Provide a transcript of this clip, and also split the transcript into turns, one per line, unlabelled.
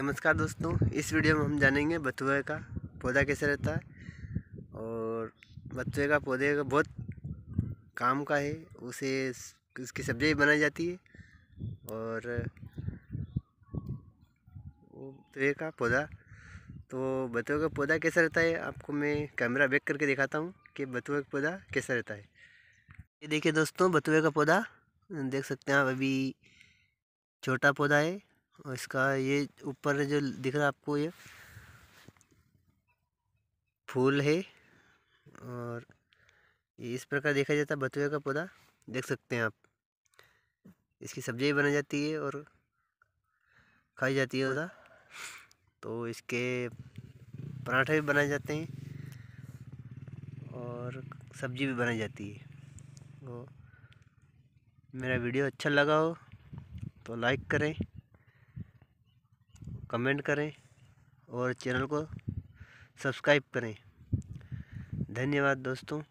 नमस्कार दोस्तों इस वीडियो में हम जानेंगे बथुए का पौधा कैसे रहता है और बथुए का पौधे का बहुत काम का है उसे उसकी सब्जी बनाई जाती है और बथुए का पौधा तो बथुए का पौधा कैसा रहता है आपको मैं कैमरा बैक करके दिखाता हूँ कि बथुए का पौधा कैसा रहता है ये देखिए दोस्तों बथुए का पौधा देख सकते हैं आप अभी छोटा पौधा है और इसका ये ऊपर जो दिख रहा है आपको ये फूल है और इस प्रकार देखा जाता है बतुए का पौधा देख सकते हैं आप इसकी सब्जी बनाई जाती है और खाई जाती है पौधा तो इसके पराठे भी बनाए जाते हैं और सब्जी भी बनाई जाती है तो मेरा वीडियो अच्छा लगा हो तो लाइक करें कमेंट करें और चैनल को सब्सक्राइब करें धन्यवाद दोस्तों